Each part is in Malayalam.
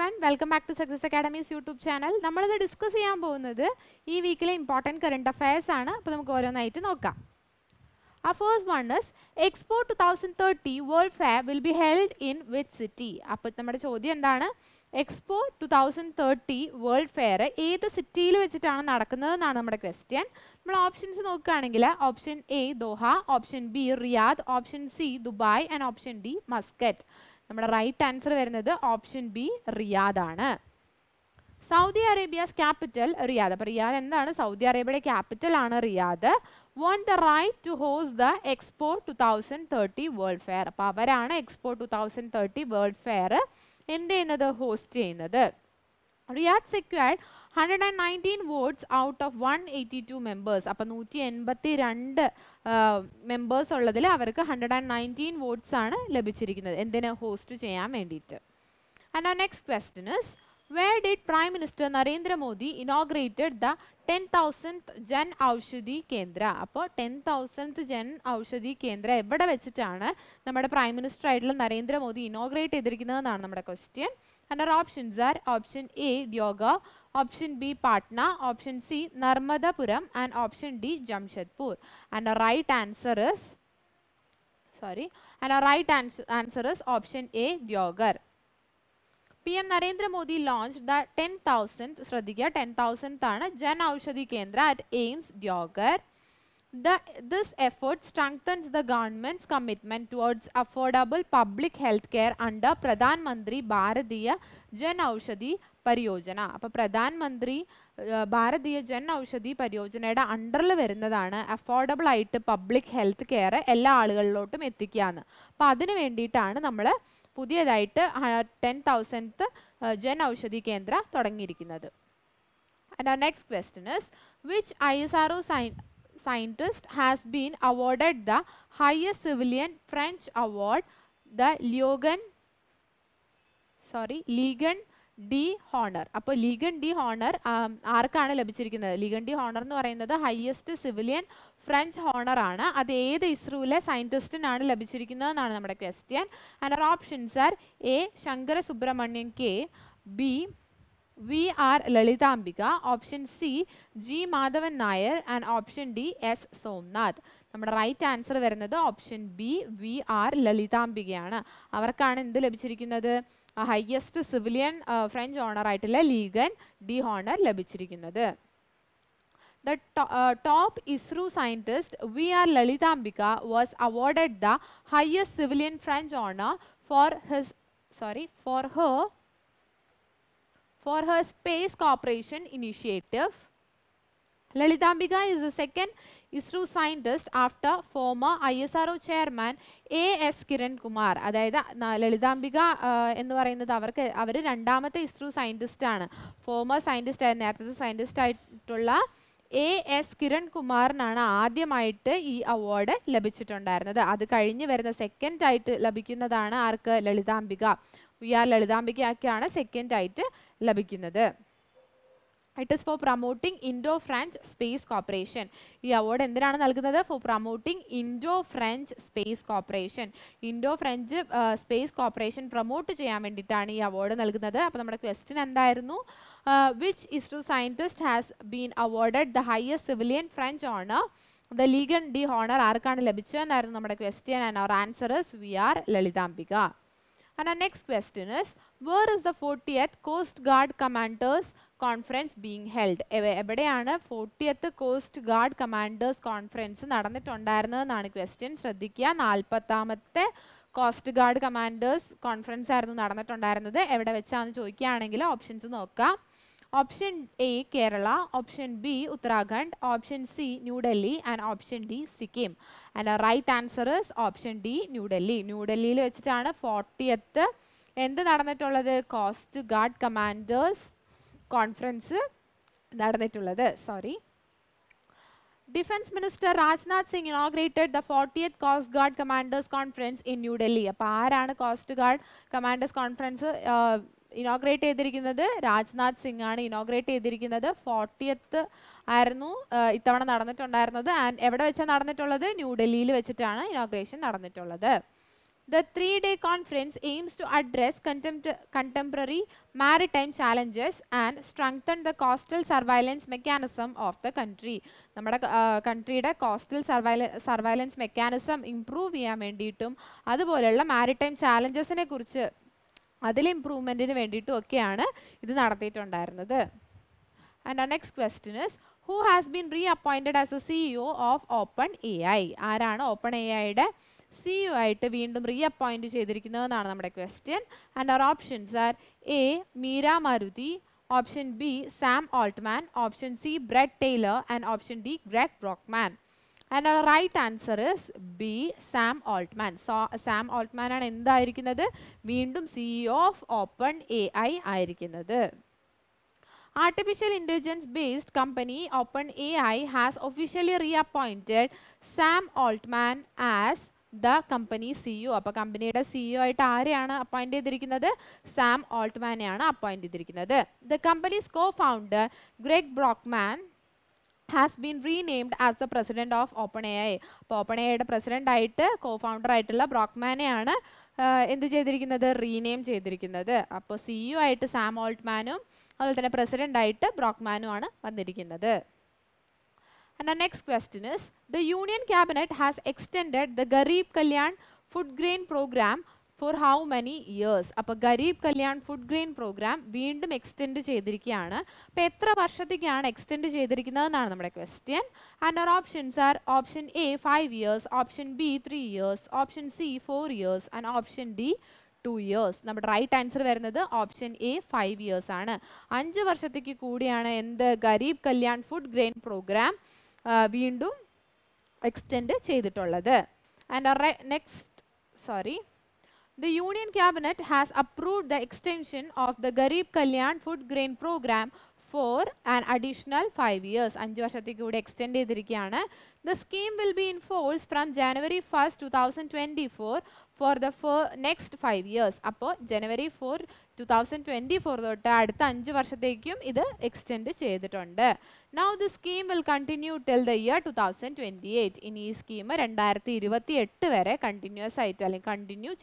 Everyone welcome back to Success Academy's YouTube channel നമ്മളിത് ഡിസ്കസ് ചെയ്യാൻ പോകുന്നത് ഈ വീക്കിലെ ഇമ്പോർട്ടൻറ്റ് കറണ്ട് അഫയേഴ്സ് ആണ് അപ്പോൾ നമുക്ക് ഓരോന്നായിട്ട് നോക്കാം ആ first one is Expo two thousand thirty world fair will be held in which city അപ്പോൾ നമ്മുടെ ചോദ്യം എന്താണ് Expo two thousand thirty world fair ഏത് സിറ്റിയിൽ വെച്ചിട്ടാണ് നടക്കുന്നതെന്നാണ് നമ്മുടെ ക്വസ്റ്റ്യൻ നമ്മൾ ഓപ്ഷൻസ് നോക്കുകയാണെങ്കിൽ option A Doha option B Riyadh option C Dubai and option D Muscat നമ്മുടെ റൈറ്റ് ആൻസർ വരുന്നത് ഓപ്ഷൻ ബി റിയാദ് ആണ് സൗദി അറേബ്യസ് ക്യാപിറ്റൽ റിയാദ് അപ്പോൾ റിയാദ് എന്താണ് സൗദി അറേബ്യയുടെ ക്യാപിറ്റൽ ആണ് Riyadh won the right to host the Expo two thousand thirty world fair അപ്പോൾ അവരാണ് Expo two thousand thirty world fair എന്ത് ചെയ്യുന്നത് ഹോസ്റ്റ് ചെയ്യുന്നത് Riyadh secured hundred and nineteen votes out of one eighty two members അപ്പോൾ നൂറ്റി എൺപത്തി രണ്ട് മെമ്പേഴ്സ് ഉള്ളതിൽ അവർക്ക് ഹൺഡ്രഡ് ആൻഡ് നയൻറ്റീൻ വോട്ട്സ് ആണ് ലഭിച്ചിരിക്കുന്നത് എന്തിനാ ഹോസ്റ്റ് ചെയ്യാൻ വേണ്ടിയിട്ട് and next question is where did prime minister Narendra Modi inaugurated the ten thousand Jan Aushadhi കേന്ദ്ര അപ്പോൾ ടെൻ തൗസൻഡ് ജൻ ഔഷധി കേന്ദ്ര എവിടെ വെച്ചിട്ടാണ് നമ്മുടെ പ്രൈം മിനിസ്റ്റർ ആയിട്ടുള്ള നരേന്ദ്രമോദി ഇനോഗ്രേറ്റ് ചെയ്തിരിക്കുന്നതെന്നാണ് നമ്മുടെ question and options are option A ഡിയോഗ option B Patna, option C Narmadapuram and option D Jamshedpur. And the right answer is sorry and our right ans answer is option A Diogar. PM Narendra Modi launched the 10,000th Sradhya 10,000th Jan Aushadhi Kendra at AIMS Diogar. The, this effort strengthens the government's commitment towards affordable public health care under Pradhan Mantri Bharatiya Jan Aushadhi Pariyojana അപ്പോൾ പ്രധാൻ മന്ത്രി ഭാരതീയ ജൻ ഔഷധി പരിയോജനയുടെ അണ്ടറിൽ വരുന്നതാണ് അഫോർഡബിൾ ആയിട്ട് പബ്ലിക് ഹെൽത്ത് കെയർ എല്ലാ ആളുകളിലോട്ടും എത്തിക്കുക എന്ന് അപ്പൊ അതിനു വേണ്ടിയിട്ടാണ് നമ്മൾ പുതിയതായിട്ട് ടെൻ തൗസൻഡ് ജൻ ഔഷധി കേന്ദ്ര തുടങ്ങിയിരിക്കുന്നത് and next question is which I S R O സൈൻ scientist has been awarded the highest civilian French award the Legion sorry Legion de Honour അപ്പോൾ ലീഗൻ ഡി ഹോണർ ആർക്കാണ് ലഭിച്ചിരിക്കുന്നത് ലീഗൻ ഡി ഹോണർ എന്ന് പറയുന്നത് ഹയസ്റ്റ് സിവിലിയൻ ഫ്രഞ്ച് ഹോണർ ആണ് അത് ഏത് ഇസ്രോയിലെ സയൻറ്റിസ്റ്റിനാണ് ലഭിച്ചിരിക്കുന്നതെന്നാണ് നമ്മുടെ question and options are A Shankara Subramanian K B V R Lalithambika option C G Madhavan Nair and option D S Somnath നമ്മുടെ റൈറ്റ് ആൻസർ വരുന്നത് ഓപ്ഷൻ ബി വി ആർ ലളിതാംബികയാണ് അവർക്കാണ് എന്ത് ലഭിച്ചിരിക്കുന്നത് ഹയസ്റ്റ് സിവിലിയൻ ഫ്രഞ്ച് ഓണറായിട്ടുള്ള ലീഗൻ ഡി ഹോണർ ലഭിച്ചിരിക്കുന്നത് The to, uh, top ISRO scientist V.R. Lalitambika was awarded the highest civilian French honor for his sorry for her for her space cooperation initiative. Lalitambika is the second ISRO scientist after former I S R O chairman A S Kiran Kumar അതായത് ലളിതാംബിക എന്ന് പറയുന്നത് അവർക്ക് അവർ രണ്ടാമത്തെ ഇസ്രോ ആണ് ഫോമർ സയൻറ്റിസ്റ്റ് ആയ നേരത്തെ സയൻറ്റിസ്റ്റ് ആയിട്ടുള്ള എ എസ് കുമാറിനാണ് ആദ്യമായിട്ട് ഈ അവാർഡ് ലഭിച്ചിട്ടുണ്ടായിരുന്നത് അത് കഴിഞ്ഞ് വരുന്ന സെക്കൻഡ് ആയിട്ട് ലഭിക്കുന്നതാണ് ആർക്ക് ലളിതാംബിക വി ആർ സെക്കൻഡ് ആയിട്ട് ലഭിക്കുന്നത് it is for promoting Indo French space cooperation ഈ അവാർഡ് എന്തിനാണ് നൽകുന്നത് for promoting Indo French space cooperation Indo French space cooperation promote ചെയ്യാൻ വേണ്ടിയിട്ടാണ് ഈ അവാർഡ് നൽകുന്നത് അപ്പോൾ നമ്മുടെ ക്വസ്റ്റ്യൻ എന്തായിരുന്നു which ISRO scientist has been awarded the highest civilian French honour the Legion de Honour ആർക്കാണ് ലഭിച്ചതെന്നായിരുന്നു നമ്മുടെ question and our answer is V R Lalithambika and ആ next question is where is the fortieth coast guard commanders conference being held എവിടെയാണ് fortieth coast guard commanders conference നടന്നിട്ടുണ്ടായിരുന്നതെന്നാണ് question ശ്രദ്ധിക്കുക നാൽപ്പത്താമത്തെ കോസ്റ്റ് ഗാർഡ് കമാൻഡേഴ്സ് കോൺഫറൻസ് ആയിരുന്നു നടന്നിട്ടുണ്ടായിരുന്നത് എവിടെ വെച്ചാന്ന് ചോദിക്കുകയാണെങ്കിൽ ഓപ്ഷൻസ് നോക്കാം option A Kerala option B Uttarakhand option C New Delhi and option D Sikkim and right answer is option D New Delhi ന്യൂഡൽഹിയിൽ വെച്ചിട്ടാണ് ഫോർട്ടിയത്ത് എന്ത് നടന്നിട്ടുള്ളത് കോസ്റ്റ് ഗാർഡ് കമാൻഡേഴ്സ് കോൺഫറൻസ് നടന്നിട്ടുള്ളത് sorry defence minister Rajnath Singh inaugurated the forty എത്ത് coast guard commanders conference in New Delhi അപ്പോൾ ആരാണ് coast guard commanders conference inaugurate ചെയ്തിരിക്കുന്നത് രാജ്നാഥ് സിംഗ് ആണ് ഇനോഗ്രേറ്റ് ചെയ്തിരിക്കുന്നത് ഫോർട്ടി എത്ത് ആയിരുന്നു ഇത്തവണ നടന്നിട്ടുണ്ടായിരുന്നത് ആൻഡ് എവിടെ വെച്ചാണ് നടന്നിട്ടുള്ളത് ന്യൂഡൽഹിയിൽ വെച്ചിട്ടാണ് ഇനോഗ്രേഷൻ നടന്നിട്ടുള്ളത് The three-day conference aims to address contemporary maritime challenges and strengthen the coastal surveillance mechanism of the country. നമ്മുടെ കൺട്രിയുടെ കോസ്റ്റൽ സർവൈലൻസ് മെക്കാനിസം ഇംപ്രൂവ് ചെയ്യാൻ വേണ്ടിയിട്ടും അതുപോലെയുള്ള മാരിടൈം ചാലഞ്ചസിനെ കുറിച്ച് അതിൽ ഇംപ്രൂവ്മെൻറ്റിന് വേണ്ടിയിട്ടും ഒക്കെയാണ് ഇത് നടത്തിയിട്ടുണ്ടായിരുന്നത് and next question is who has been re appointed as a CEO of Open A I ആരാണ് ഓപ്പൺ എ ഐയുടെ സി യു ആയിട്ട് വീണ്ടും റീ അപ്പോയിൻറ്റ് ചെയ്തിരിക്കുന്നതെന്നാണ് നമ്മുടെ question and our options are A Mira Murati option B Sam Altman option C Bret Taylor and option D Greg Brockman and our right answer is B Sam Altman so Sam Altman ആണ് എന്തായിരിക്കുന്നത് വീണ്ടും CEO of Open A I ആയിരിക്കുന്നത് company Open A I has officially re appointed Sam Altman as the company CEO അപ്പോൾ കമ്പനിയുടെ സിഇഒ ആയിട്ട് ആരെയാണ് അപ്പോയിന്റ് ചെയ്തിരിക്കുന്നത് സാം ഓൾട്ട്മാനെയാണ് അപ്പോയിന്റ് ചെയ്തിരിക്കുന്നത് the company's co founder Greg Brockman has been renamed as the president of Open A I അപ്പോൾ ഓപ്പൺ എ ഐയുടെ പ്രസിഡന്റ് ആയിട്ട് കോ ഫൗണ്ടർ ആയിട്ടുള്ള ബ്രോക്ക്മാനെയാണ് എന്ത് ചെയ്തിരിക്കുന്നത് റീനെയിം ചെയ്തിരിക്കുന്നത് അപ്പോൾ സിഇഒ ആയിട്ട് സാം ഓൾട്ട്മാനും അതുപോലെ തന്നെ പ്രസിഡന്റ് ആയിട്ട് ബ്രോക്ക്മാനും വന്നിരിക്കുന്നത് And our next question is, the Union Cabinet has extended the Garib Kalyan food grain program for how many years അപ്പോൾ Garib Kalyan food grain programme വീണ്ടും എക്സ്റ്റെൻഡ് ചെയ്തിരിക്കുകയാണ് അപ്പോൾ എത്ര വർഷത്തേക്കാണ് എക്സ്റ്റെൻഡ് ചെയ്തിരിക്കുന്നതെന്നാണ് നമ്മുടെ question and our options are option A five years option B three years option C four years and option D two years നമ്മുടെ റൈറ്റ് ആൻസർ വരുന്നത് ഓപ്ഷൻ എ ഫൈവ് ഇയേഴ്സ് ആണ് അഞ്ച് വർഷത്തേക്ക് കൂടിയാണ് എന്ത് Garib Kalyan food grain programme വീണ്ടും എക്സ്റ്റെൻഡ് ചെയ്തിട്ടുള്ളത് and next sorry The Union Cabinet has approved the extension of the Garib Kalyan Food Grain Program for an additional five years. അഞ്ച് വർഷത്തേക്ക് കൂടെ എക്സ്റ്റെൻഡ് ചെയ്തിരിക്കുകയാണ് The scheme will be in force from January 1st, 2024 for the next 5 years. Appo January 4, 2024 is the next extend cheyidittunde. Now the scheme will continue till the year 2028. In this scheme, 2028 vare continuous continue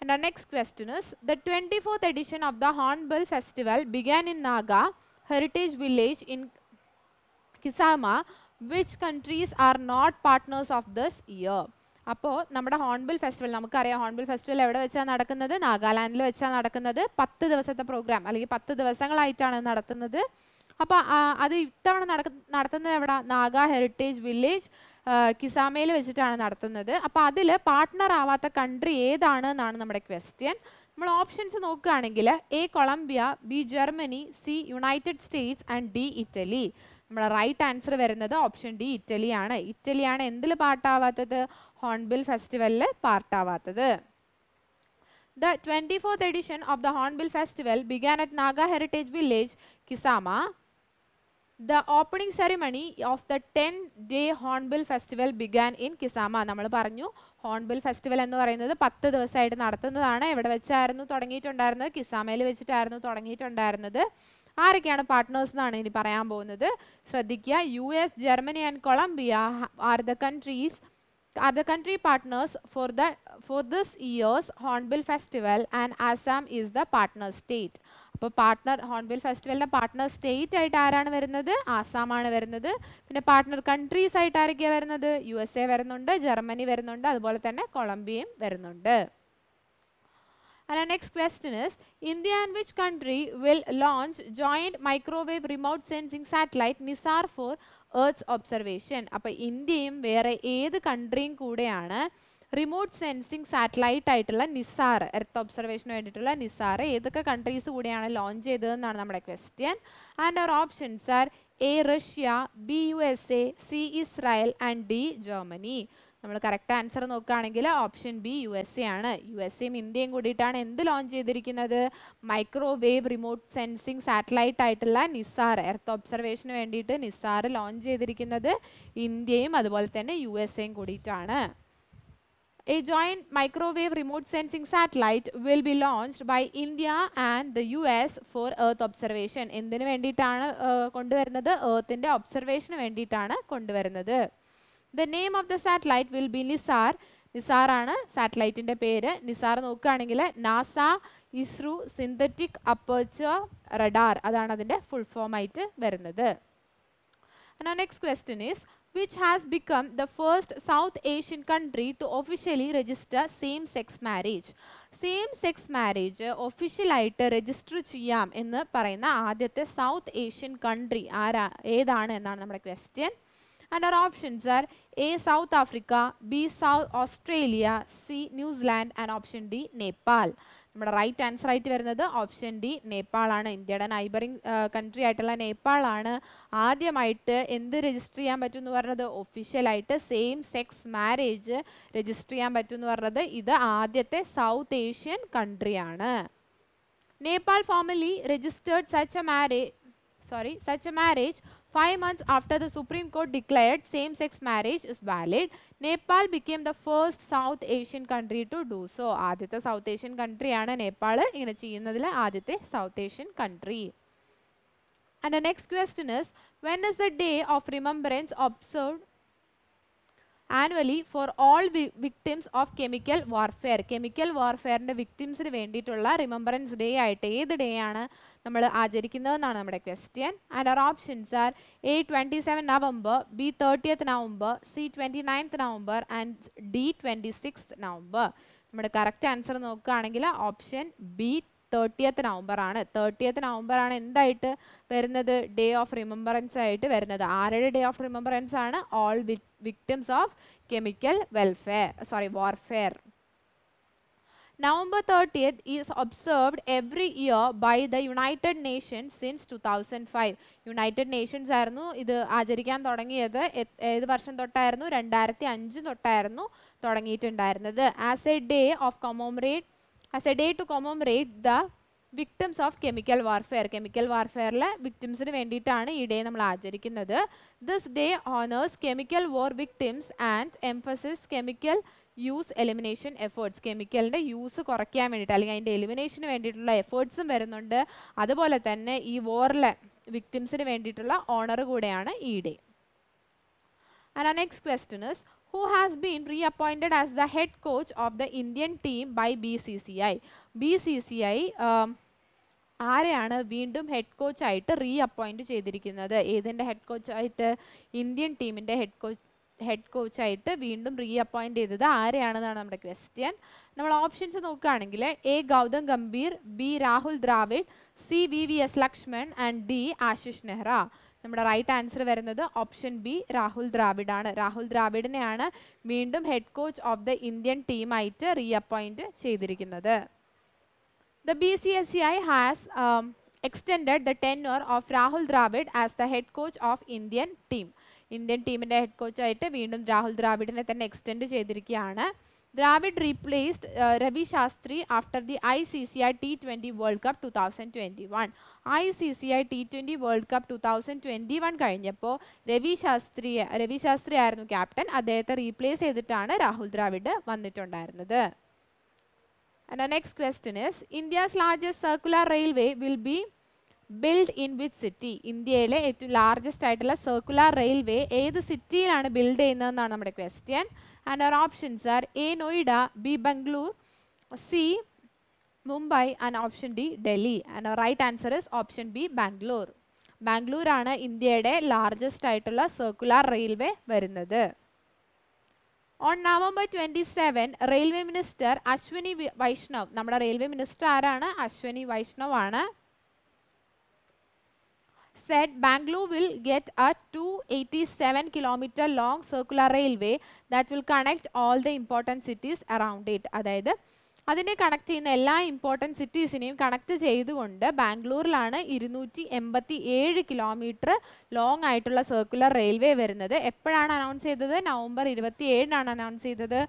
And our next question is, the 24th edition of the Hornbill Festival began in Naga Heritage Village in Kisama which countries are not partners of this year അപ്പോൾ നമ്മുടെ ഹോൺബിൽ ഫെസ്റ്റിവൽ നമുക്കറിയാം ഹോൺബിൽ ഫെസ്റ്റിവൽ എവിടെ വെച്ചാണ് നടക്കുന്നത് നാഗാലാൻഡിൽ വെച്ചാണ് നടക്കുന്നത് പത്ത് ദിവസത്തെ പ്രോഗ്രാം അല്ലെങ്കിൽ പത്ത് ദിവസങ്ങളായിട്ടാണ് നടത്തുന്നത് അപ്പോൾ അത് ഇത്തവണ നടക്ക നടത്തുന്നത് എവിടെ നാഗ ഹെറിറ്റേജ് വില്ലേജ് കിസാമയിൽ വെച്ചിട്ടാണ് നടത്തുന്നത് അപ്പോൾ അതിൽ പാർട്ട്ണർ ആവാത്ത കൺട്രി ഏതാണ് എന്നാണ് നമ്മുടെ ക്വസ്റ്റ്യൻ നമ്മൾ ഓപ്ഷൻസ് നോക്കുകയാണെങ്കിൽ A Colombia B Germany C United States and D Italy നമ്മുടെ റൈറ്റ് ആൻസർ വരുന്നത് ഓപ്ഷൻ ഡി ഇറ്റലിയാണ് ഇറ്റലിയാണ് എന്തിൽ പാർട്ടാവാത്തത് ഹോൺബിൽ ഫെസ്റ്റിവലിൽ പാർട്ടാവാത്തത് the twenty fourth edition of the Hornbill Festival began at Naga Heritage Village Kisama the opening ceremony of the ten day Hornbill Festival began in Kisama നമ്മൾ പറഞ്ഞു ഹോൺബിൽ ഫെസ്റ്റിവൽ എന്ന് പറയുന്നത് പത്ത് ദിവസമായിട്ട് നടത്തുന്നതാണ് എവിടെ വെച്ചായിരുന്നു തുടങ്ങിയിട്ടുണ്ടായിരുന്നത് കിസാമയിൽ വെച്ചിട്ടായിരുന്നു തുടങ്ങിയിട്ടുണ്ടായിരുന്നത് ആരൊക്കെയാണ് പാർട്ട്നേഴ്സ് എന്നാണ് ഇനി പറയാൻ പോകുന്നത് ശ്രദ്ധിക്കുക U S Germany and Colombia are the countries are the country partners for the for this years Hornbill Festival and Assam is the partner state അപ്പോൾ പാർട്ട്ണർ ഹോൺബിൽ ഫെസ്റ്റിവലിൻ്റെ പാർട്ട്ണർ സ്റ്റേറ്റ് ആയിട്ട് ആരാണ് വരുന്നത് ആസാം ആണ് വരുന്നത് പിന്നെ പാർട്ട്ണർ കൺട്രീസ് ആയിട്ട് ആരൊക്കെയാണ് വരുന്നത് യു എസ് എ വരുന്നുണ്ട് ജർമ്മനി വരുന്നുണ്ട് അതുപോലെ തന്നെ കൊളംബിയയും വരുന്നുണ്ട് And our next question is, India and which country will launch joint microwave remote sensing satellite NISAR for Earth's observation? അപ്പോൾ ഇന്ത്യയും വേറെ ഏത് കൺട്രിയും കൂടെയാണ് റിമോട്ട് സെൻസിങ് സാറ്റലൈറ്റ് ആയിട്ടുള്ള നിസാർ എർത്ത് ഒബ്സർവേഷന് വേണ്ടിയിട്ടുള്ള നിസാർ ഏതൊക്കെ കൺട്രീസ് കൂടെയാണ് ലോഞ്ച് ചെയ്തതെന്നാണ് നമ്മുടെ question and our options are A Russia B U S A C Israel and D Germany നമ്മൾ കറക്റ്റ് ആൻസർ നോക്കുകയാണെങ്കിൽ option B U S A ആണ് യു എസ് എയും ഇന്ത്യയും കൂടിയിട്ടാണ് എന്ത് ലോഞ്ച് ചെയ്തിരിക്കുന്നത് മൈക്രോവേവ് റിമോട്ട് സെൻസിങ് സാറ്റലൈറ്റ് ആയിട്ടുള്ള നിസാർ എർത്ത് ഒബ്സർവേഷന് വേണ്ടിയിട്ട് നിസാർ ലോഞ്ച് ചെയ്തിരിക്കുന്നത് ഇന്ത്യയും അതുപോലെ തന്നെ യു എസ് എയും കൂടിയിട്ടാണ് joint microwave remote sensing satellite will will be launched by India and the US for Earth observation. എന്തിനു വേണ്ടിയിട്ടാണ് കൊണ്ടുവരുന്നത് എർത്തിൻ്റെ ഒബ്സർവേഷന് വേണ്ടിയിട്ടാണ് കൊണ്ടുവരുന്നത് the name of the satellite will be NISAR NISAR ആണ് സാറ്റലൈറ്റിൻ്റെ പേര് നിസാർ നോക്കുകയാണെങ്കിൽ NASA ISRO synthetic aperture radar അതാണ് അതിൻ്റെ ഫുൾ ഫോം ആയിട്ട് വരുന്നത് next question is which has become the first South Asian country to officially register same sex marriage same sex marriage ഒഫീഷ്യലായിട്ട് രജിസ്റ്റർ ചെയ്യാം എന്ന് പറയുന്ന ആദ്യത്തെ സൗത്ത് ഏഷ്യൻ കൺട്രി ആരാ ഏതാണ് എന്നാണ് നമ്മുടെ question And our options are A. South Africa, B. South Australia, C. New Zealand and option D. Nepal. നമ്മുടെ റൈറ്റ് ആൻസർ ആയിട്ട് വരുന്നത് ഓപ്ഷൻ ഡി നേപ്പാളാണ് ഇന്ത്യയുടെ നൈബറിംഗ് കൺട്രി ആയിട്ടുള്ള നേപ്പാളാണ് ആദ്യമായിട്ട് എന്ത് രജിസ്റ്റർ ചെയ്യാൻ പറ്റും എന്ന് പറഞ്ഞത് ഒഫീഷ്യലായിട്ട് സെയിം സെക്സ് മാരേജ് രജിസ്റ്റർ ചെയ്യാൻ പറ്റും എന്ന് പറഞ്ഞത് ഇത് ആദ്യത്തെ സൗത്ത് ഏഷ്യൻ കൺട്രിയാണ് Nepal formally registered such a marriage sorry such a marriage Five months after the Supreme Court declared same-sex marriage is valid, Nepal became the first South Asian country to do so ആദ്യത്തെ സൗത്ത് ഏഷ്യൻ കൺട്രിയാണ് നേപ്പാൾ ഇങ്ങനെ ചെയ്യുന്നതിൽ ആദ്യത്തെ South Asian country and the next question is when is the day of remembrance observe annually for all victims of chemical warfare chemical വാർഫെയറിൻ്റെ വിക്ടിംസിന് വേണ്ടിയിട്ടുള്ള റിമംബറൻസ് ഡേ ആയിട്ട് ഏത് ഡേ ആണ് നമ്മൾ ആചരിക്കുന്നതെന്നാണ് നമ്മുടെ question and our options are A twenty seven November B thirtieth November C twenty ninth November and D twenty six November നമ്മുടെ കറക്റ്റ് ആൻസർ നോക്കുകയാണെങ്കിൽ ഓപ്ഷൻ ബി തേർട്ടിയത്ത് നവംബർ ആണ് തേർട്ടിയത്ത് നവംബർ ആണ് എന്തായിട്ട് വരുന്നത് ഡേ ഓഫ് റിമെമ്പറൻസ് ആയിട്ട് വരുന്നത് ആരുടെ ഡേ ഓഫ് റിമെമ്പറൻസ് ആണ് all victims of chemical welfare sorry warfare November 30th is observed every year by the United Nations since 2005. United Nations ആയിരുന്നു ഇത് ആചരിക്കാൻ തുടങ്ങിയത് ഏത് വർഷം തൊട്ടായിരുന്നു രണ്ടായിരത്തി അഞ്ച് തൊട്ടായിരുന്നു തുടങ്ങിയിട്ടുണ്ടായിരുന്നത് as a day of commemorate as a day to commemorate the victims of chemical warfare chemical വാർഫെയറിലെ വിക്ടിംസിന് വേണ്ടിയിട്ടാണ് ഈ ഡേ നമ്മൾ ആചരിക്കുന്നത് this day honours chemical war victims and emphasis chemical use elimination efforts കെമിക്കലിൻ്റെ യൂസ് കുറയ്ക്കാൻ വേണ്ടിയിട്ട് അല്ലെങ്കിൽ അതിൻ്റെ എലിമിനേഷന് വേണ്ടിയിട്ടുള്ള എഫേർട്സും വരുന്നുണ്ട് അതുപോലെ തന്നെ ഈ വോറിലെ വിക്ടിംസിന് വേണ്ടിയിട്ടുള്ള ഓണർ കൂടെയാണ് ഈ ഡേ ആൻഡ് ആ next question is who has been re appointed as the head coach of the Indian team by B C C I B C C I ആരെയാണ് വീണ്ടും ഹെഡ് കോച്ചായിട്ട് റീ അപ്പോയിൻറ്റ് ചെയ്തിരിക്കുന്നത് ഏതിൻ്റെ ഹെഡ് കോച്ചായിട്ട് ഇന്ത്യൻ ടീമിൻ്റെ ഹെഡ് കോച്ച് ഹെഡ് കോച്ചായിട്ട് വീണ്ടും റീ അപ്പോയിന്റ് ചെയ്തത് ആരെയാണെന്നാണ് നമ്മുടെ ക്വസ്റ്റ്യൻ നമ്മൾ ഓപ്ഷൻസ് നോക്കുകയാണെങ്കിൽ A Gautam Gambhir B Rahul Dravid C V V S Laxman and D Ashish Nehra നമ്മുടെ റൈറ്റ് ആൻസർ വരുന്നത് ഓപ്ഷൻ ബി രാഹുൽ ദ്രാവിഡ് ആണ് രാഹുൽ ദ്രാവിഡിനെയാണ് വീണ്ടും head coach of the Indian ടീമായിട്ട് റീ അപ്പോയിന്റ് ചെയ്തിരിക്കുന്നത് the B C S C I has extend the tenure of Rahul Dravid as the head coach of Indian team Indian ടീമിൻ്റെ ഹെഡ് കോച്ചായിട്ട് വീണ്ടും രാഹുൽ ദ്രാവിഡിനെ തന്നെ എക്സ്റ്റെൻഡ് ചെയ്തിരിക്കുകയാണ് Dravid replaced Ravi Shastri after the I C C I T twenty World Cup two thousand twenty one I C C I T twenty World Cup two thousand twenty one കഴിഞ്ഞപ്പോൾ രവി ശാസ്ത്രി രവി ശാസ്ത്രി ആയിരുന്നു ക്യാപ്റ്റൻ അദ്ദേഹത്തെ റീപ്ലേസ് ചെയ്തിട്ടാണ് രാഹുൽ ദ്രാവിഡ് വന്നിട്ടുണ്ടായിരുന്നത് and next next question India's India's circular railway will be build in with city ഇന്ത്യയിലെ ഏറ്റവും ലാർജസ്റ്റ് ആയിട്ടുള്ള സർക്കുലർ റെയിൽവേ ഏത് സിറ്റിയിലാണ് ബിൽഡ് ചെയ്യുന്നതെന്നാണ് നമ്മുടെ question and our options are A Noida B Bangalore C Mumbai and option D Delhi and right answer is option B Bangalore Bangalore ആണ് ഇന്ത്യയുടെ ലാർജസ്റ്റ് ആയിട്ടുള്ള സർക്കുലർ റെയിൽവേ വരുന്നത് on November twenty seven railway minister Ashwini Vaishnaw നമ്മുടെ റെയിൽവേ മിനിസ്റ്റർ ആരാണ് അശ്വിനി വൈഷ്ണവ് ആണ് said, Bangalore will get a 287 kilometer long circular railway that will connect all the important cities around it. അതായത് അതിനെ കണക്ട് ചെയ്യുന്ന എല്ലാ ഇമ്പോർട്ടൻറ്റ് സിറ്റീസിനെയും കണക്ട് ചെയ്തുകൊണ്ട് ബാംഗ്ലൂരിലാണ് ഇരുന്നൂറ്റി എൺപത്തി ഏഴ് കിലോമീറ്റർ ലോങ് ആയിട്ടുള്ള സർക്കുലർ റെയിൽവേ വരുന്നത് എപ്പോഴാണ് അനൗൺസ് ചെയ്തത് നവംബർ ഇരുപത്തി ഏഴിനാണ് അനൗൺസ് ചെയ്തത്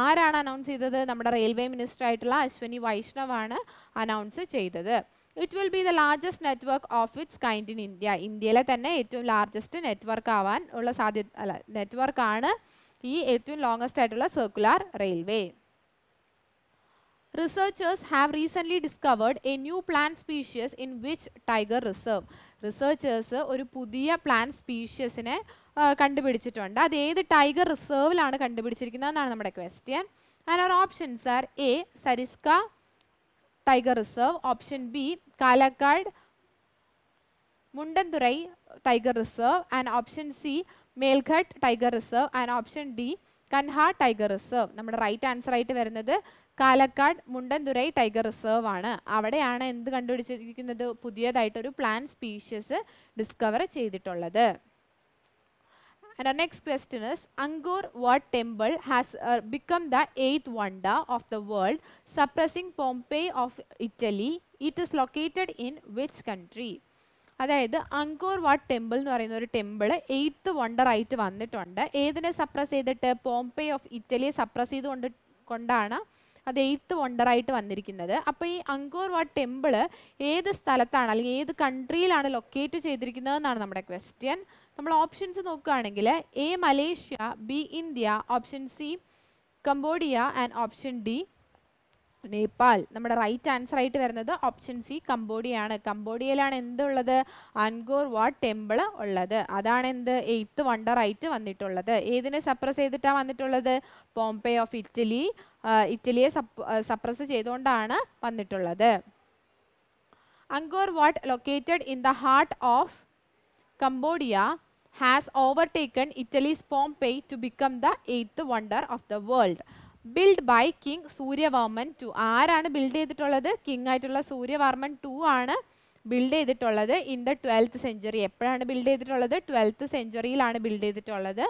ആരാണ് അനൗൺസ് ചെയ്തത് നമ്മുടെ റെയിൽവേ മിനിസ്റ്റർ ആയിട്ടുള്ള അശ്വനി വൈഷ്ണവാണ് അനൗൺസ് ചെയ്തത് it will be the largest network of its kind in India ഇന്ത്യയിലെ തന്നെ ഏറ്റവും ലാർജസ്റ്റ് നെറ്റ്വർക്ക് ആവാൻ ഉള്ള സാധ്യത അല്ല നെറ്റ്വർക്കാണ് ഈ ഏറ്റവും ലോങ്ങസ്റ്റ് ആയിട്ടുള്ള circular railway researchers have recently discovered a new plant species in which tiger reserve researchers ഒരു പുതിയ പ്ലാൻ സ്പീഷ്യസിനെ കണ്ടുപിടിച്ചിട്ടുണ്ട് അത് ഏത് ടൈഗർ റിസർവിലാണ് കണ്ടുപിടിച്ചിരിക്കുന്നത് എന്നാണ് നമ്മുടെ question and our options are A Sariska tiger reserve option B Kalakad Mundanthurai tiger reserve and option C Melghat tiger reserve and option D Kanha tiger reserve നമ്മുടെ റൈറ്റ് ആൻസർ ആയിട്ട് വരുന്നത് കാലക്കാട് മുണ്ടൻതുരൈ ടൈഗർ റിസർവ് ആണ് അവിടെയാണ് എന്ത് കണ്ടുപിടിച്ചിരിക്കുന്നത് പുതിയതായിട്ടൊരു പ്ലാന്റ് സ്പീഷ്യസ് ഡിസ്കവർ ചെയ്തിട്ടുള്ളത് And our next question is Angkor Wat temple has uh, become the eighth wonder of the world, suppressing Pompeii of Italy. It is located in which country? അതായത് അങ്കോർ വാട്ട് ടെമ്പിൾ എന്ന് പറയുന്ന ഒരു ടെമ്പിൾ എയ്ത്ത് വണ്ടർ ആയിട്ട് വന്നിട്ടുണ്ട് ഏതിനെ സപ്രസ് ചെയ്തിട്ട് പോംപേ ഓഫ് ഇറ്റലിയെ സപ്രസ് ചെയ്തുകൊണ്ട് കൊണ്ടാണ് അത് എയ്ത്ത് വണ്ടറായിട്ട് വന്നിരിക്കുന്നത് അപ്പോൾ ഈ അങ്കോർ വാട്ട് ടെമ്പിൾ ഏത് സ്ഥലത്താണ് അല്ലെങ്കിൽ ഏത് കൺട്രിയിലാണ് ലൊക്കേറ്റ് ചെയ്തിരിക്കുന്നതെന്നാണ് നമ്മുടെ ക്വസ്റ്റ്യൻ നമ്മൾ ഓപ്ഷൻസ് നോക്കുകയാണെങ്കിൽ A Malaysia B India option C Cambodia and option D Nepal നമ്മുടെ റൈറ്റ് ആൻസർ ആയിട്ട് വരുന്നത് ഓപ്ഷൻ സി ആണ് കംബോഡിയയിലാണ് എന്തുള്ളത് അൻഗോർ വാട്ട് ടെമ്പിൾ ഉള്ളത് അതാണ് എന്ത് എയ്ത്ത് വണ്ടർ ആയിട്ട് വന്നിട്ടുള്ളത് ഏതിനെ സപ്രസ് ചെയ്തിട്ടാണ് വന്നിട്ടുള്ളത് പോംപേ ഓഫ് ഇറ്റലി ഇറ്റലിയെ സപ്രസ് ചെയ്തുകൊണ്ടാണ് വന്നിട്ടുള്ളത് Angkor Wat located in the heart of Cambodia has overtaken Italy's Pompeii to become the eighth wonder of the world. Build by king Suryavarman two ആരാണ് ബിൽഡ് ചെയ്തിട്ടുള്ളത് കിങ് ആയിട്ടുള്ള സൂര്യവർമ്മൻ ടു ആണ് ബിൽഡ് ചെയ്തിട്ടുള്ളത് ഇൻ ദ ട്വൽത്ത് സെഞ്ചുറി എപ്പോഴാണ് ബിൽഡ് ചെയ്തിട്ടുള്ളത് ട്വൽത്ത് സെഞ്ചുറിയിലാണ് ബിൽഡ് ചെയ്തിട്ടുള്ളത്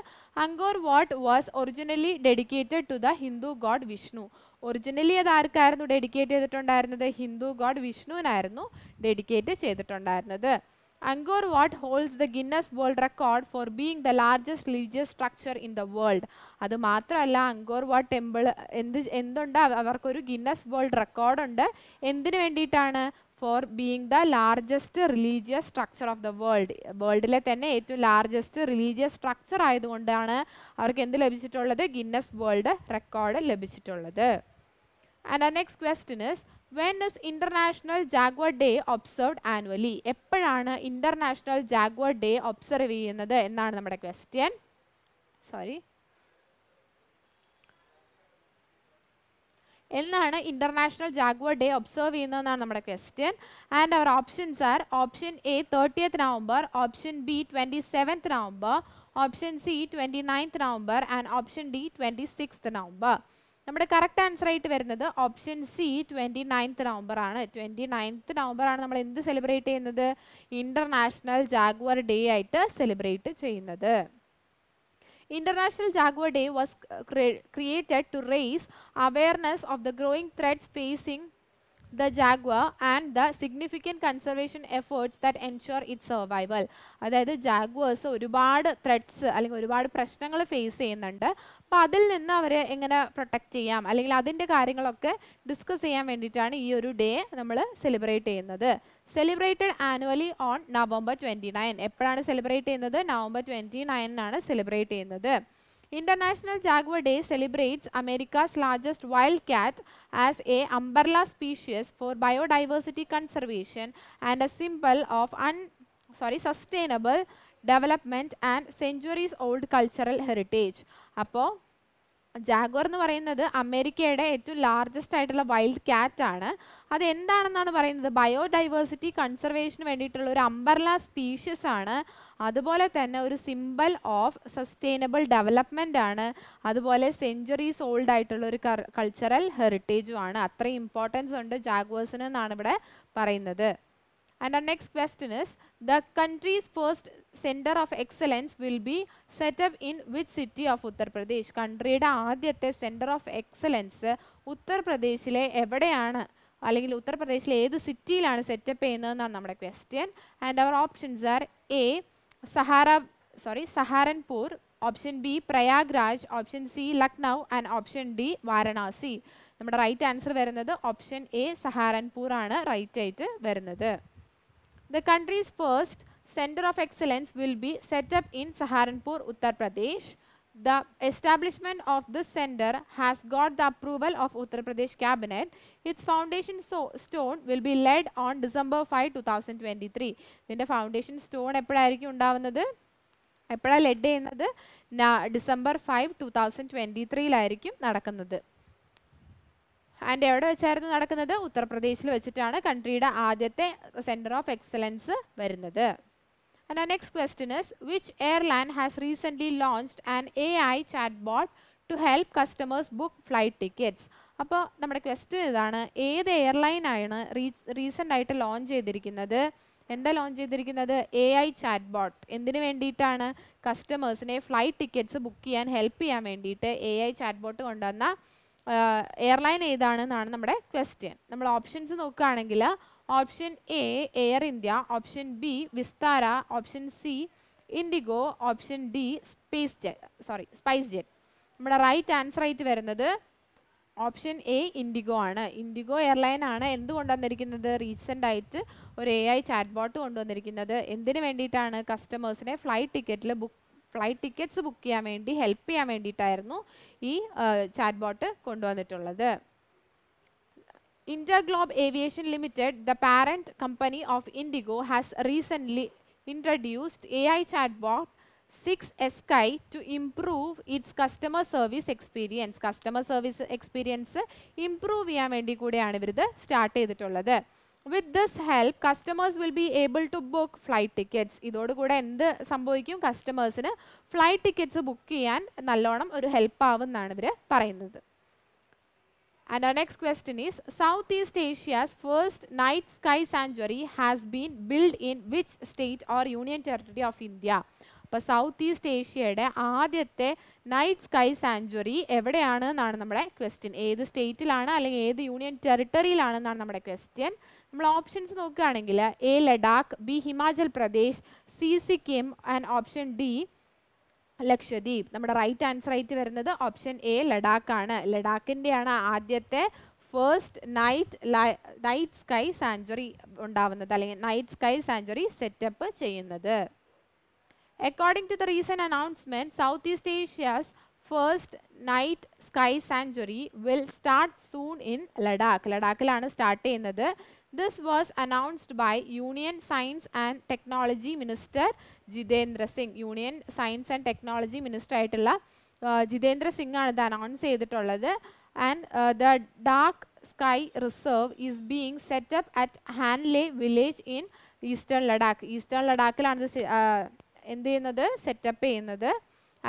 Angkor Wat was originally dedicated to the Hindu god Vishnu originally അത് ആർക്കായിരുന്നു ഡെഡിക്കേറ്റ് ചെയ്തിട്ടുണ്ടായിരുന്നത് ഹിന്ദു ഗോഡ് വിഷ്ണുവിനായിരുന്നു ഡെഡിക്കേറ്റ് ചെയ്തിട്ടുണ്ടായിരുന്നത് Angkor Wat holds the Guinness World Record for being the largest religious structure in the world. അത് മാത്രമല്ല അങ്കോർ വാട്ട് ടെമ്പിൾ എന്ത് എന്തുണ്ട് അവർക്കൊരു ഗിന്നസ് വേൾഡ് റെക്കോർഡുണ്ട് എന്തിനു വേണ്ടിയിട്ടാണ് for being the largest religious structure of the world വേൾഡിലെ തന്നെ ഏറ്റവും ലാർജസ്റ്റ് റിലീജിയസ് സ്ട്രക്ചർ ആയതുകൊണ്ടാണ് അവർക്ക് എന്ത് ലഭിച്ചിട്ടുള്ളത് ഗിന്നസ് വേൾഡ് റെക്കോർഡ് ലഭിച്ചിട്ടുള്ളത് and next question is when is International Jaguar Day observed annually എപ്പോഴാണ് ഇന്റർനാഷണൽ ജാഗ്വർ ഡേ ഒബ്സർവ് ചെയ്യുന്നത് എന്നാണ് നമ്മുടെ ക്വസ്റ്റ്യൻ സോറി എന്നാണ് ഇന്റർനാഷണൽ ജാഗ്വർ ഡേ ഒബ്സർവ് ചെയ്യുന്നതെന്നാണ് നമ്മുടെ question and our options are option A thirtieth November option B twenty seventh November option C twenty ninth November and option D twenty sixth November നമ്മുടെ കറക്റ്റ് ആൻസർ ആയിട്ട് വരുന്നത് option C twenty ninth November ആണ് ട്വൻറ്റി നയൻത്ത് നവംബർ ആണ് നമ്മൾ എന്ത് സെലിബ്രേറ്റ് ചെയ്യുന്നത് ഇന്റർനാഷണൽ ജാഗ്വർ ഡേ ആയിട്ട് സെലിബ്രേറ്റ് ചെയ്യുന്നത് International Jaguar Day was created to raise awareness of the growing threats facing the jaguar and the significant conservation efforts that ensure its survival അതായത് ജാഗ്വേഴ്സ് ഒരുപാട് ത്രെഡ്സ് അല്ലെങ്കിൽ ഒരുപാട് പ്രശ്നങ്ങൾ ഫേസ് ചെയ്യുന്നുണ്ട് അപ്പോൾ അതിൽ നിന്ന് അവരെ എങ്ങനെ പ്രൊട്ടക്റ്റ് ചെയ്യാം അല്ലെങ്കിൽ അതിൻ്റെ കാര്യങ്ങളൊക്കെ ഡിസ്കസ് ചെയ്യാൻ വേണ്ടിയിട്ടാണ് ഈ ഒരു ഡേ നമ്മൾ സെലിബ്രേറ്റ് ചെയ്യുന്നത് celebrated annually on November twenty nine എപ്പോഴാണ് സെലിബ്രേറ്റ് ചെയ്യുന്നത് നവംബർ ട്വൻറ്റി നയനിനാണ് സെലിബ്രേറ്റ് ചെയ്യുന്നത് International Jaguar Day celebrates America's largest wildcat as a umbrella species for biodiversity conservation and a symbol of un sorry sustainable development and centuries old cultural heritage. Apo. Jaguar എന്ന് പറയുന്നത് അമേരിക്കയുടെ ഏറ്റവും ലാർജസ്റ്റ് ആയിട്ടുള്ള വൈൽഡ് കാറ്റ് ആണ് അത് എന്താണെന്നാണ് പറയുന്നത് ബയോഡൈവേഴ്സിറ്റി കൺസർവേഷന് വേണ്ടിയിട്ടുള്ള ഒരു അമ്പർല സ്പീഷ്യസ് ആണ് അതുപോലെ തന്നെ ഒരു സിമ്പൽ ഓഫ് സസ്റ്റൈനബിൾ ഡെവലപ്മെൻ്റ് ആണ് അതുപോലെ സെഞ്ചുറീസ് ഓൾഡ് ആയിട്ടുള്ള ഒരു കൾച്ചറൽ ഹെറിറ്റേജും ആണ് അത്രയും ഇമ്പോർട്ടൻസ് ഉണ്ട് ജാഗ്വേഴ്സിന് എന്നാണ് ഇവിടെ പറയുന്നത് and next question is The country's first centre of excellence will be set up in which city of Uttar Pradesh കൺട്രിയുടെ ആദ്യത്തെ സെൻറ്റർ ഓഫ് എക്സലൻസ് ഉത്തർപ്രദേശിലെ എവിടെയാണ് അല്ലെങ്കിൽ ഉത്തർപ്രദേശിലെ ഏത് സിറ്റിയിലാണ് സെറ്റപ്പ് ചെയ്യുന്നതെന്നാണ് നമ്മുടെ question and our options are A Sahara sorry Saharanpur option B Prayagraj option C Lucknow and option D Varanasi നമ്മുടെ റൈറ്റ് ആൻസർ വരുന്നത് ഓപ്ഷൻ എ സഹാരൻപൂർ ആണ് റൈറ്റ് ആയിട്ട് വരുന്നത് The country's first center of excellence will be set up in Saharanpur, Uttar Pradesh. The establishment of this center has got the approval of Uttar Pradesh cabinet. Its foundation so stone will be laid on December 5, 2023. ഇതിൻ്റെ foundation stone എപ്പോഴായിരിക്കും ഉണ്ടാവുന്നത് എപ്പോഴാണ് ലെഡ് ചെയ്യുന്നത് December five two thousand twenty and എവിടെ വെച്ചായിരുന്നു നടക്കുന്നത് ഉത്തർപ്രദേശിൽ വെച്ചിട്ടാണ് കൺട്രിയുടെ ആദ്യത്തെ സെൻറ്റർ ഓഫ് എക്സലൻസ് വരുന്നത് next our is which airline which airline has recently launched an AI chatbot to help customers book flight tickets? അപ്പോൾ നമ്മുടെ ക്വസ്റ്റ്യൻ ഇതാണ് ഏത് എയർലൈനാണ് റീ റീസെൻ്റ് ആയിട്ട് ലോഞ്ച് ചെയ്തിരിക്കുന്നത് എന്താ ലോഞ്ച് ചെയ്തിരിക്കുന്നത് എ ഐ ചാറ്റ്ബോട്ട് എന്തിനു വേണ്ടിയിട്ടാണ് കസ്റ്റമേഴ്സിനെ ഫ്ലൈറ്റ് ടിക്കറ്റ്സ് ബുക്ക് ചെയ്യാൻ ഹെൽപ്പ് ചെയ്യാൻ വേണ്ടിയിട്ട് എ ഐ ചാറ്റ്ബോട്ട് കൊണ്ടുവന്ന എയർലൈൻ ഏതാണെന്നാണ് നമ്മുടെ ക്വസ്റ്റ്യൻ നമ്മൾ ഓപ്ഷൻസ് നോക്കുകയാണെങ്കിൽ option A Air India option B Vistara option C IndiGo option D space jet sorry SpiceJet നമ്മുടെ റൈറ്റ് ആൻസർ ആയിട്ട് വരുന്നത് ഓപ്ഷൻ എ ഇൻഡിഗോ ആണ് ഇൻഡിഗോ എയർലൈൻ ആണ് എന്ത് കൊണ്ടുവന്നിരിക്കുന്നത് റീസെൻ്റ് ആയിട്ട് ഒരു എ ഐ ചാറ്റ് ബോട്ട് കൊണ്ടുവന്നിരിക്കുന്നത് എന്തിനു വേണ്ടിയിട്ടാണ് കസ്റ്റമേഴ്സിനെ ഫ്ലൈറ്റ് ടിക്കറ്റിൽ ബുക്ക് ഫ്ലൈറ്റ് ടിക്കറ്റ്സ് ബുക്ക് ചെയ്യാൻ വേണ്ടി ഹെൽപ്പ് ചെയ്യാൻ വേണ്ടിയിട്ടായിരുന്നു ഈ ചാറ്റ് ബോട്ട് കൊണ്ടുവന്നിട്ടുള്ളത് InterGlobe aviation limited the parent company of IndiGo has recently introduced A I chat bot six Eskai to improve its customer service experience customer service experience improve ചെയ്യാൻ വേണ്ടി കൂടെയാണ് ഇവരിത് സ്റ്റാർട്ട് ചെയ്തിട്ടുള്ളത് with this help customers will be able to book flight tickets ഇതോടുകൂടെ എന്ത് സംഭവിക്കും കസ്റ്റമേഴ്സിന് ഫ്ലൈറ്റ് ടിക്കറ്റ്സ് ബുക്ക് ചെയ്യാൻ നല്ലോണം ഒരു ഹെൽപ്പ് ആവും എന്നാണ് ഇവർ പറയുന്നത് ആൻഡ് ആ next question is south east Asia's first night sky sanctuary has been build in which state or union territory of India അപ്പോൾ സൗത്ത് ഈസ്റ്റ് ഏഷ്യയുടെ ആദ്യത്തെ നൈറ്റ് സ്കൈ സാഞ്ച്വറി എവിടെയാണ് എന്നാണ് നമ്മുടെ ക്വസ്റ്റ്യൻ ഏത് സ്റ്റേറ്റിലാണ് അല്ലെങ്കിൽ ഏത് യൂണിയൻ ടെറിട്ടറിയിലാണ് എന്നാണ് നമ്മുടെ ക്വസ്റ്റ്യൻ നമ്മൾ ഓപ്ഷൻസ് നോക്കുകയാണെങ്കിൽ A Ladakh B Himachal Pradesh C Sikkim and option D Lakshadweep നമ്മുടെ റൈറ്റ് ആൻസർ ആയിട്ട് വരുന്നത് ഓപ്ഷൻ എ ലഡാക്കാണ് ലഡാക്കിൻ്റെയാണ് ആദ്യത്തെ first night night sky sanctuary ഉണ്ടാവുന്നത് അല്ലെങ്കിൽ നൈറ്റ് സ്കൈ സാഞ്ചുറി സെറ്റപ്പ് ചെയ്യുന്നത് according to the recent announcement south east Asia's first night sky sanctuary will start soon in Ladakh ലഡാക്കിലാണ് സ്റ്റാർട്ട് ചെയ്യുന്നത് This was announced by Union Science and Technology Minister Jitendra Singh union science and technology minister ആയിട്ടുള്ള ജിതേന്ദ്ര സിംഗ് ആണ് ഇത് അനൗൺസ് ചെയ്തിട്ടുള്ളത് and the dark sky reserve is being setup at Hanle village in eastern Ladakh eastern ലഡാക്കിലാണ് ഇത് എന്ത് ചെയ്യുന്നത് സെറ്റപ്പ് ചെയ്യുന്നത്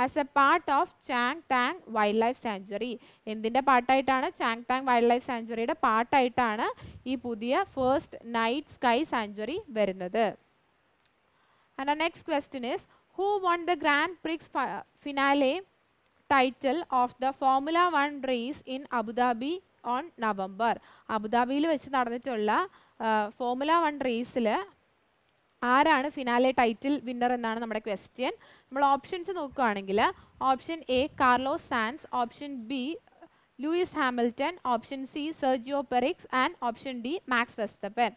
as a part of Changthang wild life sanctuary എന്തിൻ്റെ പാട്ടായിട്ടാണ് ചാങ് താങ് വൈൽഡ് ലൈഫ് സാഞ്ചുറിയുടെ പാട്ടായിട്ടാണ് ഈ പുതിയ ഫേസ്റ്റ് നൈറ്റ് സ്കൈ സാഞ്ചുറി വരുന്നത് and next question is who won the grand prix finale title of the formula one race in Abu Dhabi on November അബുദാബിയിൽ വെച്ച് നടന്നിട്ടുള്ള ഫോമുല വൺ റേസിൽ ആരാണ് ഫിനാലെ ടൈറ്റിൽ വിന്നർ എന്നാണ് നമ്മുടെ ക്വസ്റ്റ്യൻ നമ്മൾ ഓപ്ഷൻസ് നോക്കുകയാണെങ്കിൽ option A Carlos Sainz option B Lewis Hamilton option C Sergio Perez and option D Max Verstappen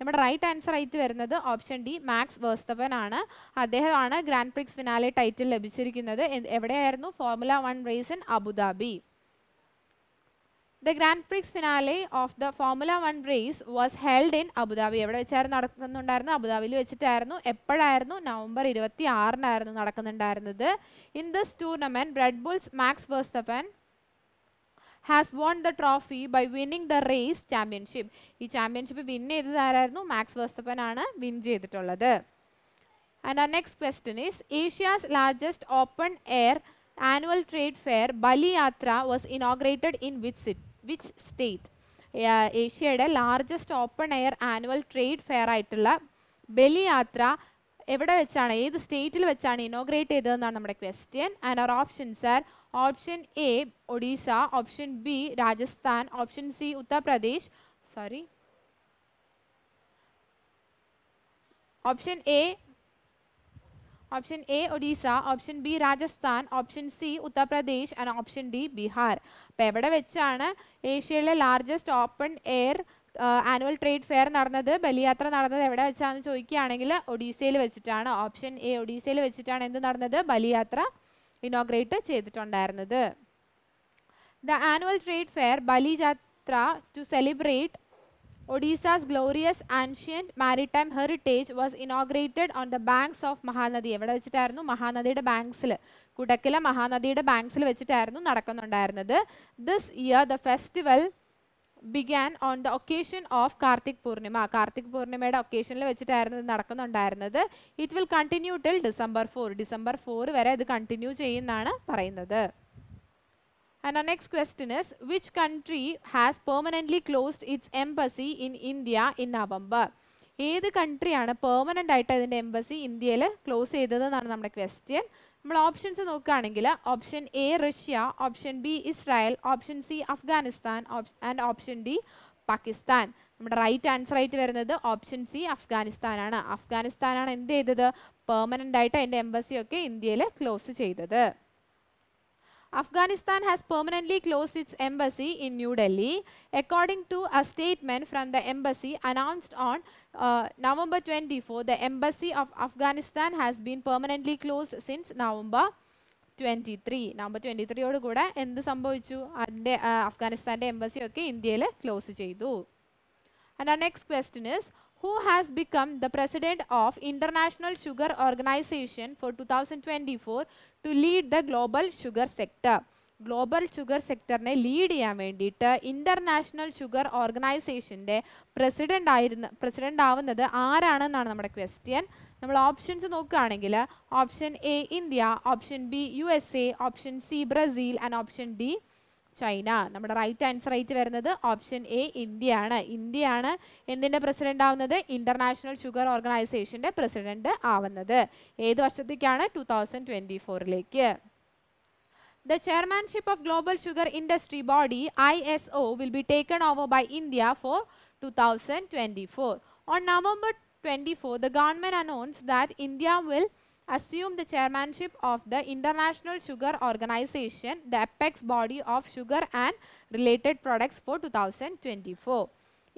നമ്മുടെ റൈറ്റ് ആൻസർ ആയിട്ട് വരുന്നത് ഓപ്ഷൻ ഡി മാക്സ് വേസ്തപ്പൻ ആണ് അദ്ദേഹമാണ് ഗ്രാൻഡ് പ്രിക്സ് ഫിനാലെ ടൈറ്റിൽ ലഭിച്ചിരിക്കുന്നത് എവിടെയായിരുന്നു formula one race in Abu Dhabi the grand prix finale of the formula one race was held in Abu Dhabi എവിടെ വെച്ചായിരുന്നു നടക്കുന്നുണ്ടായിരുന്നു അബുദാബിയിൽ വെച്ചിട്ടായിരുന്നു എപ്പോഴായിരുന്നു നവംബർ ഇരുപത്തി ആറിനായിരുന്നു നടക്കുന്നുണ്ടായിരുന്നത് in this tournament Red Bull's Max Verstappen has won the trophy by winning the race championship ഈ ചാമ്പ്യൻഷിപ്പ് വിൻ ചെയ്തത് ആരായിരുന്നു മാക്സ് വേഴ്സ്തപ്പൻ ആണ് വിൻ ചെയ്തിട്ടുള്ളത് ആൻഡ് ആ next question is Asia's largest open air annual trade fair ബലി Yatra was inaugurated in with city which state ഏഷ്യയുടെ largest open air annual trade fair ആയിട്ടുള്ള ബലിയാത്ര എവിടെ വെച്ചാണ് ഏത് സ്റ്റേറ്റിൽ വെച്ചാണ് ഇനോഗ്രേറ്റ് ചെയ്തതെന്നാണ് നമ്മുടെ question and our options are option A Odisha option B Rajasthan option C Uttar Pradesh sorry option A option A Odisha option B Rajasthan option C Uttar Pradesh and option D Bihar അപ്പോൾ എവിടെ വെച്ചാണ് ഏഷ്യയിലെ largest open air annual trade fair നടന്നത് ബലിയാത്ര നടന്നത് എവിടെ വെച്ചാണെന്ന് ചോദിക്കുകയാണെങ്കിൽ ഒഡീസയിൽ വെച്ചിട്ടാണ് ഓപ്ഷൻ എ ഒഡീസയിൽ വെച്ചിട്ടാണ് എന്ത് നടന്നത് ബലിയാത്ര ഇനോഗ്രേറ്റ് ചെയ്തിട്ടുണ്ടായിരുന്നത് the annual trade fair Bali Jatra to celebrate Odisha's glorious ancient maritime heritage was inaugurated on the banks of Mahanadi എവിടെ വെച്ചിട്ടായിരുന്നു മഹാനദിയുടെ ബാങ്ക്സിൽ കുടക്കിലെ മഹാനദിയുടെ ബാങ്ക്സിൽ വെച്ചിട്ടായിരുന്നു നടക്കുന്നുണ്ടായിരുന്നത് this year the festival began on the occasion of Kartik Purnima Kartik പൂർണിമയുടെ ഒക്കേഷനിൽ വെച്ചിട്ടായിരുന്നു ഇത് നടക്കുന്നുണ്ടായിരുന്നത് it will continue till December four December four വരെ ഇത് കണ്ടിന്യൂ ചെയ്യുന്നതാണ് പറയുന്നത് And our next question is, which country has permanently closed its embassy in India in November? ഏത് കൺട്രിയാണ് പെർമനൻ്റ് ആയിട്ട് അതിൻ്റെ എംബസി ഇന്ത്യയിൽ ക്ലോസ് ചെയ്തത് എന്നാണ് നമ്മുടെ ക്വസ്റ്റ്യൻ നമ്മൾ ഓപ്ഷൻസ് നോക്കുകയാണെങ്കിൽ option A Russia option B Israel option C Afghanistan and option D Pakistan നമ്മുടെ റൈറ്റ് ആൻസർ ആയിട്ട് വരുന്നത് ഓപ്ഷൻ സി അഫ്ഗാനിസ്ഥാനാണ് അഫ്ഗാനിസ്ഥാനാണ് എന്ത് ചെയ്തത് പെർമനൻ്റ് ആയിട്ട് അതിൻ്റെ എംബസിയൊക്കെ ഇന്ത്യയിൽ ക്ലോസ് ചെയ്തത് Afghanistan has permanently closed its embassy in New Delhi, according to a statement from the embassy announced on uh, November 24. The embassy of Afghanistan has been permanently closed since November 23. November the ത്രീയോട് കൂടെ എന്ത് സംഭവിച്ചു അതിൻ്റെ അഫ്ഗാനിസ്ഥാൻ്റെ എംബസിയൊക്കെ ഇന്ത്യയിൽ ക്ലോസ് ചെയ്തു And our next question is. who has become the president of International Sugar Organization for 2024 to lead the global sugar sector. Global sugar സെക്ടറിനെ ലീഡ് ചെയ്യാൻ വേണ്ടിയിട്ട് ഇൻ്റർനാഷണൽ ഷുഗർ ഓർഗനൈസേഷൻ്റെ പ്രസിഡൻ്റ് ആയിരുന്ന പ്രസിഡൻ്റ് ആവുന്നത് ആരാണെന്നാണ് നമ്മുടെ ക്വസ്റ്റ്യൻ നമ്മൾ ഓപ്ഷൻസ് നോക്കുകയാണെങ്കിൽ option A India option B U S A option C Brazil and option D China നമ്മുടെ റൈറ്റ് ആൻസർ ആയിട്ട് വരുന്നത് ഓപ്ഷൻ എ ഇന്ത്യയാണ് ഇന്ത്യയാണ് എന്തിൻ്റെ പ്രസിഡന്റ് ആവുന്നത് ഇന്റർനാഷണൽ ഷുഗർ ഓർഗനൈസേഷന്റെ പ്രസിഡന്റ് ആവുന്നത് ഏത് വർഷത്തേക്കാണ് ടു തൗസൻഡ് ട്വൻറ്റി ഫോറിലേക്ക് the chairmanship of global sugar industry body I S O will be taken over by India for two thousand twenty four on November twenty four the government announce that India will assumed the chairmanship of the International Sugar Organization, the apex body of sugar and related products for 2024.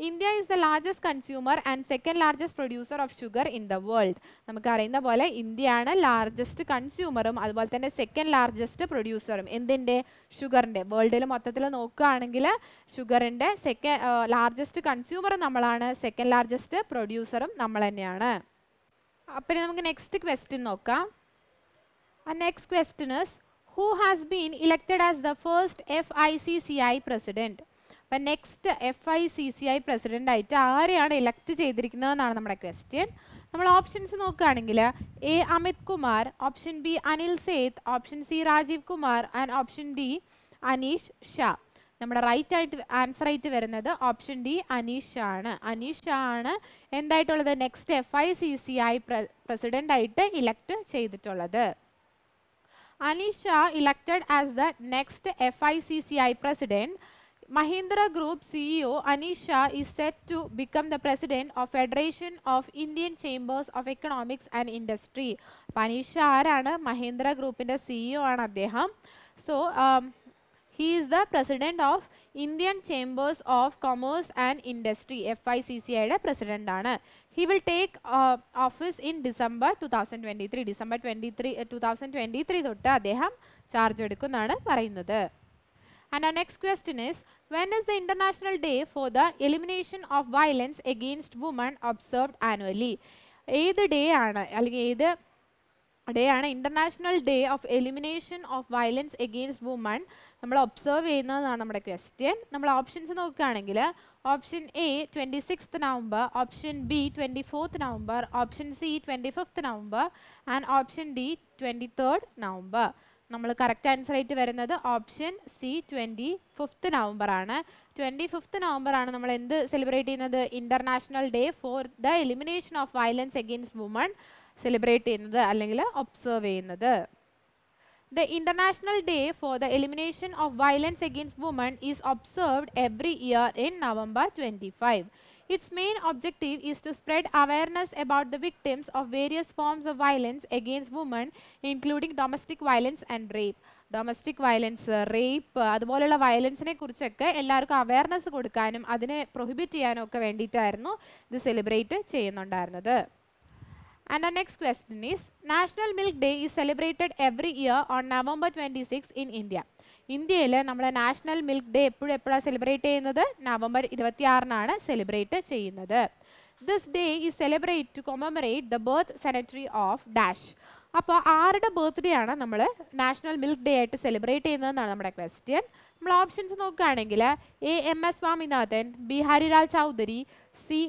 India is the largest consumer and second largest producer of sugar in the world നമുക്കറിയുന്ന പോലെ ഇന്ത്യയാണ് ലാർജസ്റ്റ് കൺസ്യൂമറും അതുപോലെ തന്നെ സെക്കൻഡ് ലാർജസ്റ്റ് പ്രൊഡ്യൂസറും എന്തിൻ്റെ ഷുഗറിൻ്റെ വേൾഡിൽ മൊത്തത്തിൽ നോക്കുകയാണെങ്കിൽ ഷുഗറിൻ്റെ സെക്കൻഡ് ലാർജസ്റ്റ് കൺസ്യൂമറും നമ്മളാണ് സെക്കൻഡ് ലാർജസ്റ്റ് പ്രൊഡ്യൂസറും നമ്മൾ തന്നെയാണ് അപ്പം നമുക്ക് നെക്സ്റ്റ് ക്വസ്റ്റ്യൻ നോക്കാം next question who has been elected as the first F I C C I president അപ്പം next F I C C I president ആയിട്ട് ആരെയാണ് ഇലക്ട് ചെയ്തിരിക്കുന്നതെന്നാണ് നമ്മുടെ ക്വസ്റ്റ്യൻ നമ്മൾ ഓപ്ഷൻസ് നോക്കുകയാണെങ്കിൽ A Amit Kumar option B Anil Seth option C Rajiv Kumar and option D Anish Shah നമ്മുടെ റൈറ്റ് ആയിട്ട് ആൻസർ ആയിട്ട് വരുന്നത് ഓപ്ഷൻ ഡി അനീഷ് ആണ് അനീഷ് ആണ് എന്തായിട്ടുള്ളത് next F I C C I president ആയിട്ട് ഇലക്ട് ചെയ്തിട്ടുള്ളത് Anish elected as the next F I C C I president Mahindra Group CEO Anisha is set to become the president of Federation of Indian Chambers of Economics and Industry. അപ്പം അനീഷ ആരാണ് മഹീന്ദ്ര ഗ്രൂപ്പിൻ്റെ സിഇഒ e ആണ് അദ്ദേഹം so um, He is the president of Indian Chambers of Commerce and Industry F I C C ഐയുടെ പ്രസിഡന്റ് ആണ് he will take office in December two thousand twenty three December twenty three two thousand twenty three തൊട്ട് അദ്ദേഹം ചാർജ് എടുക്കുമെന്നാണ് പറയുന്നത് And our next question is, when is the International Day for the Elimination of Violence Against Women observed annually? ഏത് ഡേ ആണ് അല്ലെങ്കിൽ ഏത് ഡേ ആണ് international day of elimination of violence against woman നമ്മൾ ഒബ്സർവ് ചെയ്യുന്നതാണ് നമ്മുടെ ക്വസ്റ്റ്യൻ നമ്മൾ ഓപ്ഷൻസ് നോക്കുകയാണെങ്കിൽ option A twenty sixth November option B twenty fourth November option C twenty fifth November and option D twenty third November നമ്മൾ കറക്റ്റ് ആൻസർ ആയിട്ട് വരുന്നത് option C twenty fifth November ആണ് ട്വൻറ്റി ഫിഫ്ത്ത് നവംബർ ആണ് നമ്മൾ എന്ത് സെലിബ്രേറ്റ് ചെയ്യുന്നത് international day for the elimination of violence against woman celebrate ചെയ്യുന്നത് അല്ലെങ്കിൽ ഒബ്സർവ് ചെയ്യുന്നത് The International Day for the Elimination of Violence Against Women is observed every year in November 25. Its main objective is to spread awareness about the victims of various forms of violence against women, including domestic violence and rape. Domestic violence rape അതുപോലെയുള്ള വയലൻസിനെ കുറിച്ചൊക്കെ എല്ലാവർക്കും അവയർനെസ് കൊടുക്കാനും അതിനെ പ്രൊഹിബിറ്റ് ചെയ്യാനും ഒക്കെ വേണ്ടിയിട്ടായിരുന്നു ഇത് സെലിബ്രേറ്റ് ചെയ്യുന്നുണ്ടായിരുന്നത് And our next question is, National Milk Day is celebrated every year on November 26 in India. ഇന്ത്യയിൽ നമ്മൾ നാഷണൽ മിൽക്ക് ഡേ എപ്പോഴും എപ്പോഴാണ് സെലിബ്രേറ്റ് ചെയ്യുന്നത് നവംബർ ഇരുപത്തി ആറിനാണ് സെലിബ്രേറ്റ് ചെയ്യുന്നത് this day is celebrate to commemorate the birth centenary of dash അപ്പോൾ ആരുടെ ബർത്ത്ഡേ ആണ് നമ്മൾ നാഷണൽ മിൽക്ക് ഡേ ആയിട്ട് സെലിബ്രേറ്റ് ചെയ്യുന്നതെന്നാണ് നമ്മുടെ ക്വസ്റ്റ്യൻ നമ്മൾ ഓപ്ഷൻസ് നോക്കുകയാണെങ്കിൽ A M S Swaminathan B Harilal Chaudhary C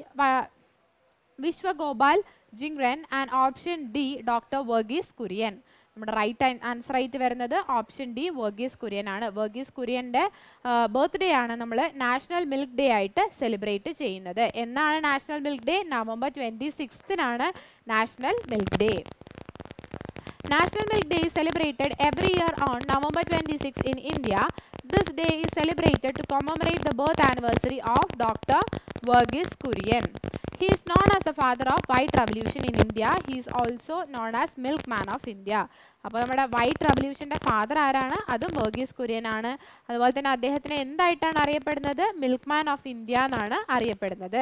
Vishwagopal Jhingran and option D doctor Verghese Kurien നമ്മുടെ റൈറ്റ് ആൻസർ ആയിട്ട് വരുന്നത് ഓപ്ഷൻ ഡി വർഗീസ് കുര്യൻ ആണ് വർഗീസ് കുര്യൻ്റെ ബർത്ത്ഡേ ആണ് നമ്മൾ നാഷണൽ മിൽക്ക് ഡേ ആയിട്ട് സെലിബ്രേറ്റ് ചെയ്യുന്നത് എന്നാണ് national milk day November twenty സിക്സ്തിനാണ് national milk day milk day Day celebrated every year on November twenty 26 in India This day is celebrated to commemorate the birth anniversary of Dr. Verghese Kurien He is known as the father of white revolution in India. He is also known as milkman of India. അപ്പോൾ നമ്മുടെ വൈറ്റ് റവല്യൂഷൻ്റെ ഫാദർ ആരാണ് അതും വർഗീസ് കുര്യൻ ആണ് അതുപോലെ തന്നെ അദ്ദേഹത്തിന് എന്തായിട്ടാണ് അറിയപ്പെടുന്നത് മിൽക്ക് മാൻ ഓഫ് ഇന്ത്യ എന്നാണ് അറിയപ്പെടുന്നത്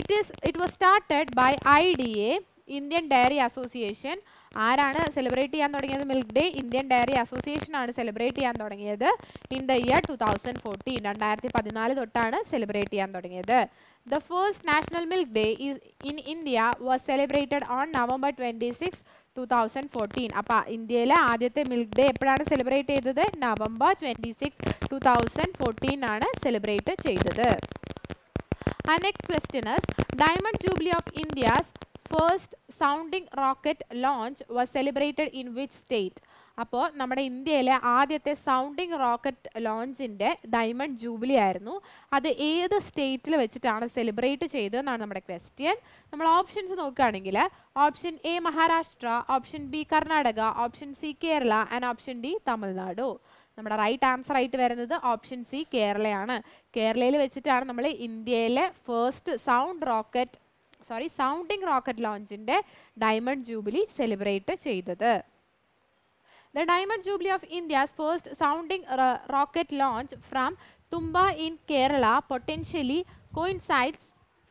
it is it was started by I D A Indian dairy association ആരാണ് സെലിബ്രേറ്റ് ചെയ്യാൻ തുടങ്ങിയത് milk day Indian dairy association ആണ് സെലിബ്രേറ്റ് ചെയ്യാൻ തുടങ്ങിയത് in the year two thousand fourteen രണ്ടായിരത്തി പതിനാല് തൊട്ടാണ് സെലിബ്രേറ്റ് ചെയ്യാൻ തുടങ്ങിയത് The first National Milk Day is in India was celebrated on November 26, 2014. അപ്പോൾ ഇന്ത്യയിലെ ആദ്യത്തെ മിൽക്ക് ഡേ എപ്പോഴാണ് സെലിബ്രേറ്റ് ചെയ്തത് November twenty six two thousand fourteen ആണ് സെലിബ്രേറ്റ് ചെയ്തത് Our next question is, Diamond Jubilee of India's first sounding rocket launch was celebrated in which state? അപ്പോൾ നമ്മുടെ ഇന്ത്യയിലെ ആദ്യത്തെ സൗണ്ടിങ് റോക്കറ്റ് ലോഞ്ചിൻ്റെ ഡയമണ്ട് ജൂബിലി ആയിരുന്നു അത് ഏത് സ്റ്റേറ്റിൽ വെച്ചിട്ടാണ് സെലിബ്രേറ്റ് ചെയ്തതെന്നാണ് നമ്മുടെ ക്വസ്റ്റ്യൻ നമ്മൾ ഓപ്ഷൻസ് നോക്കുകയാണെങ്കിൽ option A Maharashtra option B Karnataka option C Kerala and option D Tamil Nadu നമ്മുടെ റൈറ്റ് ആൻസർ ആയിട്ട് വരുന്നത് ഓപ്ഷൻ സി കേരളയാണ് കേരളയിൽ വെച്ചിട്ടാണ് നമ്മൾ ഇന്ത്യയിലെ first sound rocket sorry sounding rocket ലോഞ്ചിൻ്റെ ഡയമണ്ട് ജൂബിലി സെലിബ്രേറ്റ് ചെയ്തത് The Diamond Jubilee of India's first sounding rocket launch from Tumba in Kerala potentially coincides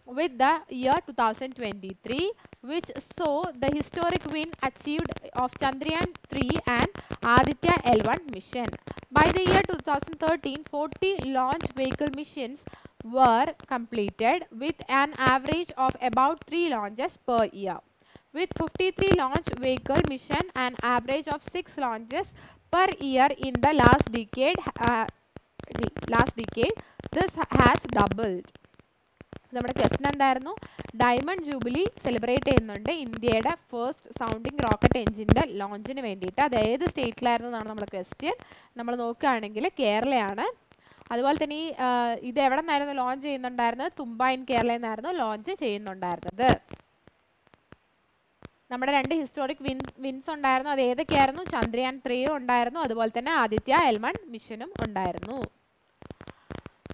with the year 2023 which saw the historic win achieved of Chandrayaan 3 and Aditya L1 mission. By the year 2013, 40 launch vehicle missions were completed with an average of about 3 launches per year. with 53 launch vehicle mission and average of 6 launches per year in the last decade uh, last decade this has doubled നമ്മുടെ ക്വസ്റ്റൻ എന്തായിരുന്നു ഡയമണ്ട് ജൂബിലി സെലിബ്രേറ്റ് ചെയ്യുന്നുണ്ട് ഇന്ത്യയുടെ ഫസ്റ്റ് സൗണ്ടിങ് റോക്കറ്റ് എഞ്ചിൻ്റെ ലോഞ്ചിന് വേണ്ടിയിട്ട് അത് ഏത് സ്റ്റേറ്റിലായിരുന്നു എന്നാണ് നമ്മുടെ ക്വസ്റ്റ്യൻ നമ്മൾ നോക്കുകയാണെങ്കിൽ കേരളയാണ് അതുപോലെ തന്നെ ഈ ഇത് എവിടെ നിന്നായിരുന്നു ലോഞ്ച് ചെയ്യുന്നുണ്ടായിരുന്നത് തുമ്പ ഇൻ കേരളയിൽ നിന്നായിരുന്നു ലോഞ്ച് ചെയ്യുന്നുണ്ടായിരുന്നത് നമ്മുടെ രണ്ട് ഹിസ്റ്റോറിക് വിൻ വിൻസ് ഉണ്ടായിരുന്നു അത് ഏതൊക്കെയായിരുന്നു ചന്ദ്രയാൻ ത്രീയും ഉണ്ടായിരുന്നു അതുപോലെ തന്നെ ആദിത്യ എൽമൺ മിഷനും ഉണ്ടായിരുന്നു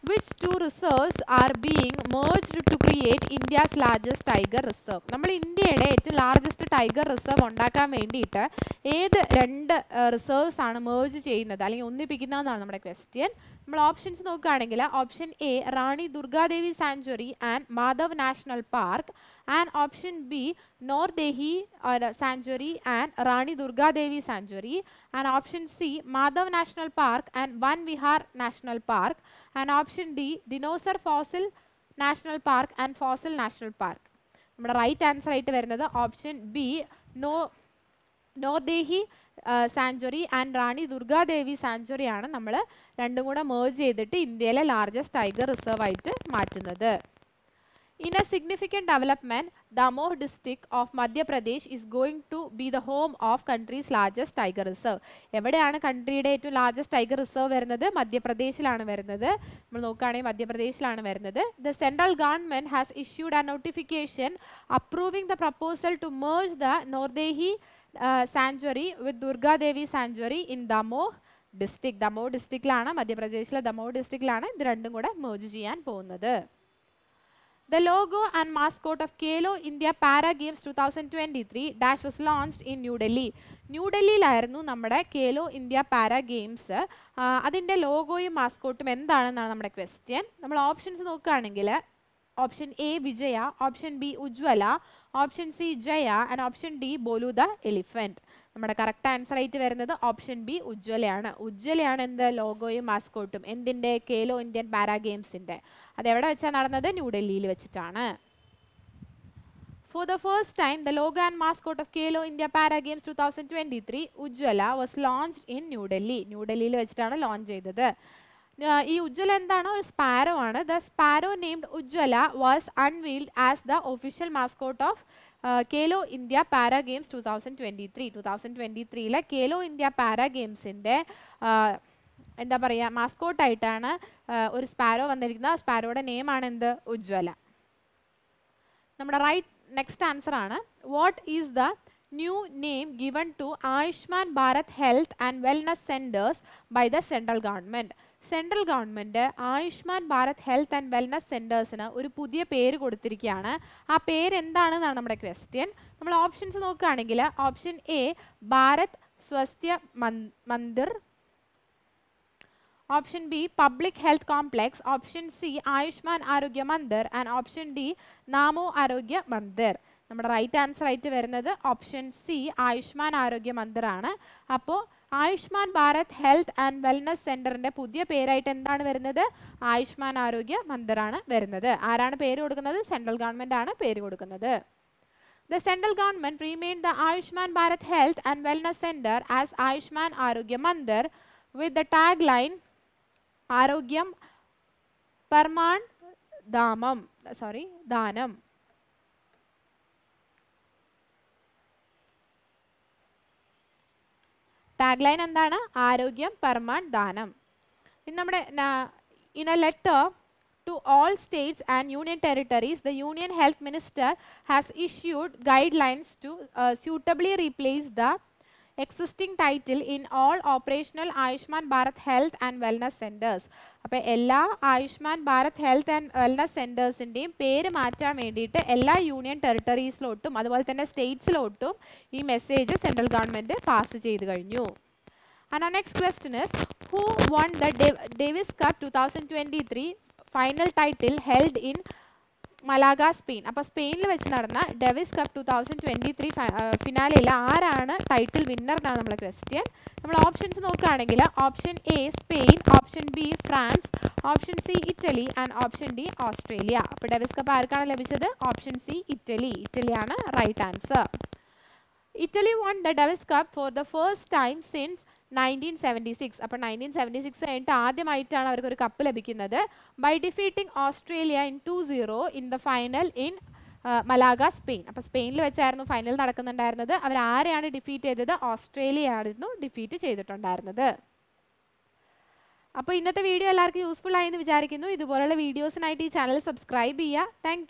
which two reserves are being merged to create India's largest tiger reserve നമ്മൾ ഇന്ത്യയുടെ ഏറ്റവും ലാർജസ്റ്റ് ടൈഗർ റിസർവ് ഉണ്ടാക്കാൻ വേണ്ടിയിട്ട് ഏത് രണ്ട് റിസർവ്സ് ആണ് മേർജ് ചെയ്യുന്നത് അല്ലെങ്കിൽ ഒന്നിപ്പിക്കുന്ന എന്നാണ് നമ്മുടെ ക്വസ്റ്റ്യൻ നമ്മൾ ഓപ്ഷൻസ് നോക്കുകയാണെങ്കിൽ option A Rani Durgadevi sanctuary and Madhav national park and option B Dehi sanctuary and Rani Durgadevi sanctuary and option C Madhav national park and Van Vihar national park and option D dinosaur fossil national park and fossil national park നമ്മുടെ റൈറ്റ് ആൻസർ ആയിട്ട് വരുന്നത് ഓപ്ഷൻ ബി നോ നോദേഹി സാഞ്ചുറി ആൻഡ് റാണി ദുർഗാദേവി സാഞ്ചുറിയാണ് നമ്മൾ രണ്ടും കൂടെ മേർജ് ചെയ്തിട്ട് ഇന്ത്യയിലെ ലാർജസ്റ്റ് ടൈഗർ റിസർവ് ആയിട്ട് മാറ്റുന്നത് In a significant development, Damoh district of Madhya Pradesh is going to be the home of country's largest tiger reserve. എവിടെയാണ് കൺട്രിയുടെ ഏറ്റവും ലാർജസ്റ്റ് ടൈഗർ റിസർവ് വരുന്നത് മധ്യപ്രദേശിലാണ് വരുന്നത് നമ്മൾ നോക്കുകയാണെങ്കിൽ മധ്യപ്രദേശിലാണ് വരുന്നത് the central government has issued a notification approving the proposal to merge the Nauradehi sanctuary with Durgadevi sanctuary in Damoh district Damoh ഡിസ്ട്രിക്റ്റിലാണ് മധ്യപ്രദേശിലെ ദമോ ഡിസ്ട്രിക്റ്റിലാണ് ഇത് രണ്ടും കൂടെ മേർജ് ചെയ്യാൻ പോകുന്നത് The logo and mascot of Khelo India Para Games 2023 dash was launched in New Delhi. ന്യൂഡൽഹിയിലായിരുന്നു നമ്മുടെ കേലോ ഇന്ത്യ പാര ഗെയിംസ് അതിൻ്റെ ലോഗോയും മാസ്കോട്ടും എന്താണെന്നാണ് നമ്മുടെ ക്വസ്റ്റ്യൻ നമ്മൾ ഓപ്ഷൻസ് നോക്കുകയാണെങ്കിൽ option A Vijaya option B Ujjwala option C Jaya and option D Bolu the elephant നമ്മുടെ കറക്റ്റ് ആൻസർ ആയിട്ട് വരുന്നത് ഓപ്ഷൻ ബി ഉജ്വലയാണ് ഉജ്വലയാണ് എന്ത് ലോഗോയും മാസ്കോട്ടും എന്തിൻ്റെ കേലോ ഇന്ത്യൻ പാരാ ഗെയിംസിൻ്റെ അതെവിടെ വെച്ചാണ് നടന്നത് ന്യൂഡൽഹിയിൽ വെച്ചിട്ടാണ് the first time the the and mascot of Khelo India para games Games 2023, twenty three Ujjwala was launch in New Delhi ന്യൂഡൽഹിയിൽ വെച്ചിട്ടാണ് ലോഞ്ച് ചെയ്തത് ഈ ഉജ്വല എന്താണ് ഒരു സ്പാരോ ആണ് the sparrow named Ujjwala was unveiled as the official mascot of Khelo India para games two thousand twenty three two thousand twenty ത്രീയിലെ കേലോ ഇന്ത്യ പാരാ ഗെയിംസിൻ്റെ എന്താ പറയുക മാസ്കോട്ടായിട്ടാണ് ഒരു സ്പാരോ വന്നിരിക്കുന്നത് ആ സ്പാരോയുടെ നെയിമാണ് എന്ത് ഉജ്വല നമ്മുടെ റൈറ്റ് നെക്സ്റ്റ് ആൻസർ ആണ് what is the new name given to Ayushman Bharat health and wellness centres by the central government central government Ayushman Bharat health and wellness സെൻറ്റേഴ്സിന് ഒരു പുതിയ പേര് കൊടുത്തിരിക്കുകയാണ് ആ പേര് എന്താണെന്നാണ് നമ്മുടെ ക്വസ്റ്റ്യൻ നമ്മൾ ഓപ്ഷൻസ് നോക്കുകയാണെങ്കിൽ option A Bharat Swasthya Mandir option B public health complex option C Ayushman Arogya Mandir and option D നാമോ ആരോഗ്യ മന്ദർ നമ്മുടെ റൈറ്റ് ആൻസർ ആയിട്ട് വരുന്നത് ഓപ്ഷൻ സി ആയുഷ്മാൻ ആരോഗ്യ മന്ദിർ ആണ് അപ്പോൾ Ayushman Bharat health and wellness സെന്ററിന്റെ പുതിയ പേരായിട്ട് എന്താണ് വരുന്നത് ആയുഷ്മാൻ ആരോഗ്യ മന്ദറാണ് വരുന്നത് ആരാണ് പേര് കൊടുക്കുന്നത് സെൻട്രൽ ഗവൺമെന്റ് ആണ് പേര് കൊടുക്കുന്നത് The central government renamed the Ayushman Bharat Health and Wellness Center as Ayushman Arogya Mandir with the tagline ആരോഗ്യം പർമാൺ Sorry, Dhanam. Tagline and line Arogyam, ആരോഗ്യം പർമാൻ ദാനം ഇനി na in a to all states and union territories, the Union Health Minister has issued guidelines to uh, suitably replace the existing title in all operational Ayushman Bharat health and wellness centres അപ്പോൾ എല്ലാ Ayushman Bharat health and wellness സെൻറ്റേഴ്സിൻ്റെയും പേര് മാറ്റാൻ വേണ്ടിയിട്ട് എല്ലാ യൂണിയൻ ടെറിട്ടറീസിലോട്ടും അതുപോലെ തന്നെ സ്റ്റേറ്റ്സിലോട്ടും ഈ മെസ്സേജ് സെൻട്രൽ ഗവൺമെൻറ് പാസ് ചെയ്ത് കഴിഞ്ഞു ആൻഡ് ആ നെക്സ്റ്റ് ക്വസ്റ്റിന് who won the Davis cup two thousand twenty three final title held in Malaga Spain അപ്പോൾ സ്പെയിനിൽ വെച്ച് നടന്ന Davis cup two thousand twenty three ഫിനാലയിൽ ആരാണ് ടൈറ്റിൽ വിന്നർ എന്നാണ് നമ്മളെ ക്വസ്റ്റ്യൻ നമ്മൾ ഓപ്ഷൻസ് നോക്കുകയാണെങ്കിൽ option A Spain option B France option C Italy and option D Australia അപ്പോൾ ഡെവിസ് കപ്പ് ആർക്കാണ് ലഭിച്ചത് ഓപ്ഷൻ സി ഇറ്റലി ഇറ്റലിയാണ് right answer Italy won the Davis cup four the first time since nineteen seventy six അപ്പോൾ നയൻറ്റീൻ സെവൻറ്റി സിക്സ് കഴിഞ്ഞിട്ട് ആദ്യമായിട്ടാണ് അവർക്ക് ഒരു കപ്പ് ലഭിക്കുന്നത് by defeating Australia in two zero in the final in Malaga Spain അപ്പോൾ സ്പെയിനിൽ വെച്ചായിരുന്നു ഫൈനൽ നടക്കുന്നുണ്ടായിരുന്നത് അവർ ആരെയാണ് ഡിഫീറ്റ് ചെയ്തത് ഓസ്ട്രേലിയ ആയിരുന്നു ഡിഫീറ്റ് ചെയ്തിട്ടുണ്ടായിരുന്നത് അപ്പോൾ ഇന്നത്തെ വീഡിയോ എല്ലാവർക്കും യൂസ്ഫുൾ ആയെന്ന് വിചാരിക്കുന്നു ഇതുപോലുള്ള വീഡിയോസിനായിട്ട് ഈ ചാനൽ സബ്സ്ക്രൈബ് ചെയ്യുക താങ്ക്